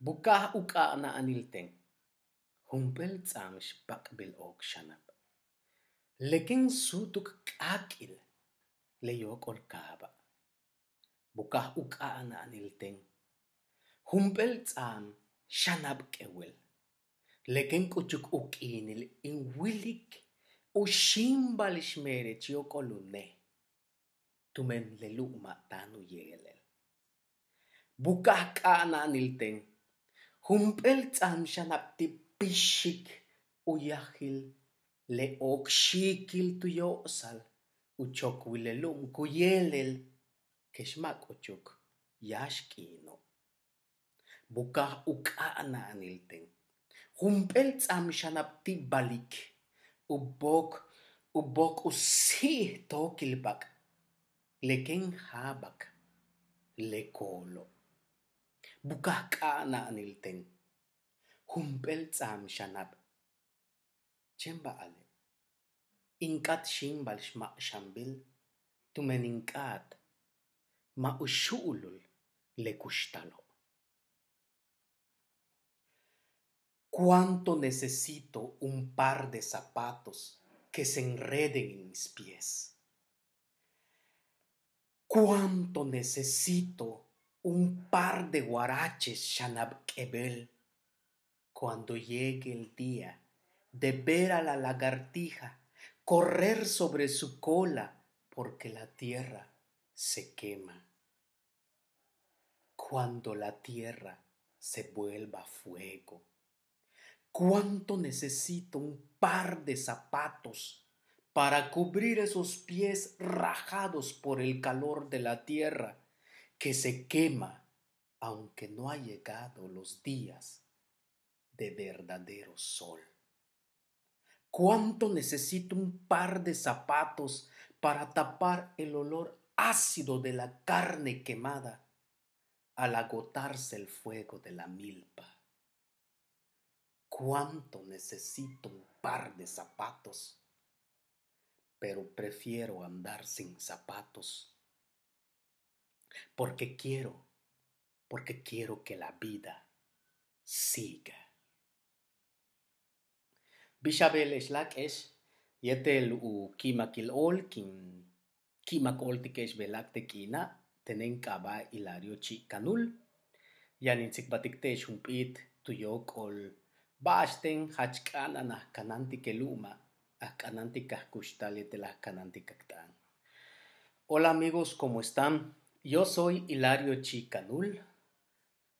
Buka ukana anilteng. Humpel tsangsh bakbil ok shanap. Lekin sutuk kakil leyok olkaba. Buka ukana anilteng. Humpel tsam shanap kewel. Lekin kuchuk ukinil in wilik ushimbal shmere chiyokolune. tumen lelu'uma' kana nilten, humpel junp'eel shanap ti pishik uyahil le okxikil tuyo'sal uchok wilelu'um kuyelel kexmak ochok ukana nilten, humpel junp'eel shanap ti b'alik ub'ok ub'ok tokil bak Le ken habak. Lekolo. Bukakana anilten. Hum tzam shanab. Chemba ale. Inkat shimbal shma shambil. inkat. Ma ushuulul. Lekushtalo. ¿Cuánto necesito un par de zapatos que se enreden en mis pies? ¿Cuánto necesito un par de guaraches, Shanab Kebel? Cuando llegue el día de ver a la lagartija correr sobre su cola porque la tierra se quema. Cuando la tierra se vuelva fuego. ¿Cuánto necesito un par de zapatos para cubrir esos pies rajados por el calor de la tierra que se quema aunque no ha llegado los días de verdadero sol. ¿Cuánto necesito un par de zapatos para tapar el olor ácido de la carne quemada al agotarse el fuego de la milpa? ¿Cuánto necesito un par de zapatos? pero prefiero andar sin zapatos. Porque quiero, porque quiero que la vida siga. Bishabel es yetel u kimakil olkin kimakoltikesh Kina tenen kaba hilario chikanul. Yanintzikbatiktesh umpit tuyok ol basten hachkana nah kanantikeluma. Hola amigos, ¿cómo están? Yo soy Hilario Chicanul.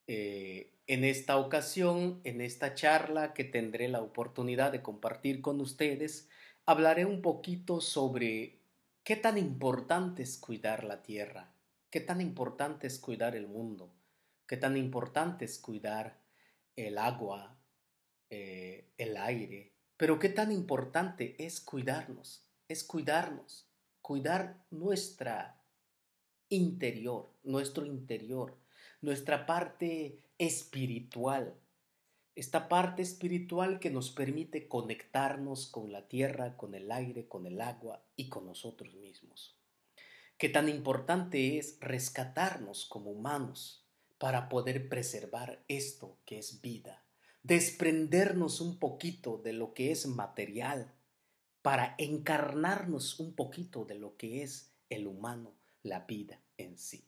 Eh, en esta ocasión, en esta charla que tendré la oportunidad de compartir con ustedes, hablaré un poquito sobre qué tan importante es cuidar la tierra, qué tan importante es cuidar el mundo, qué tan importante es cuidar el agua, eh, el aire, pero qué tan importante es cuidarnos, es cuidarnos, cuidar nuestra interior, nuestro interior, nuestra parte espiritual, esta parte espiritual que nos permite conectarnos con la tierra, con el aire, con el agua y con nosotros mismos. Qué tan importante es rescatarnos como humanos para poder preservar esto que es vida, desprendernos un poquito de lo que es material para encarnarnos un poquito de lo que es el humano, la vida en sí.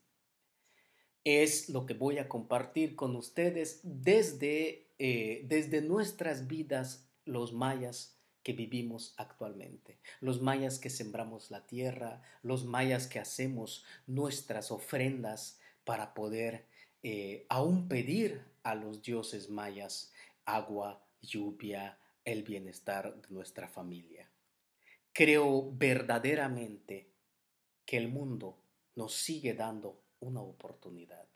Es lo que voy a compartir con ustedes desde, eh, desde nuestras vidas, los mayas que vivimos actualmente, los mayas que sembramos la tierra, los mayas que hacemos nuestras ofrendas para poder eh, aún pedir a los dioses mayas agua, lluvia, el bienestar de nuestra familia. Creo verdaderamente que el mundo nos sigue dando una oportunidad,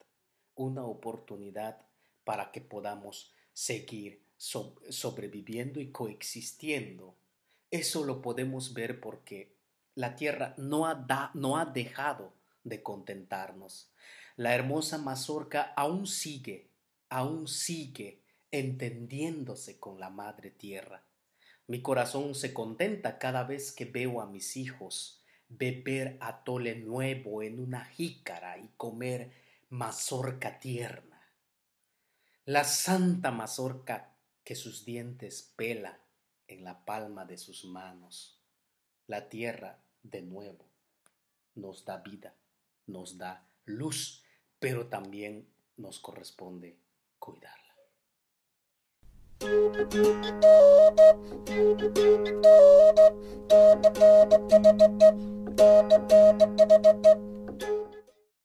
una oportunidad para que podamos seguir sobreviviendo y coexistiendo. Eso lo podemos ver porque la Tierra no ha, no ha dejado de contentarnos. La hermosa mazorca aún sigue, aún sigue entendiéndose con la madre tierra. Mi corazón se contenta cada vez que veo a mis hijos beber atole nuevo en una jícara y comer mazorca tierna. La santa mazorca que sus dientes pela en la palma de sus manos. La tierra, de nuevo, nos da vida, nos da luz pero también nos corresponde cuidarla.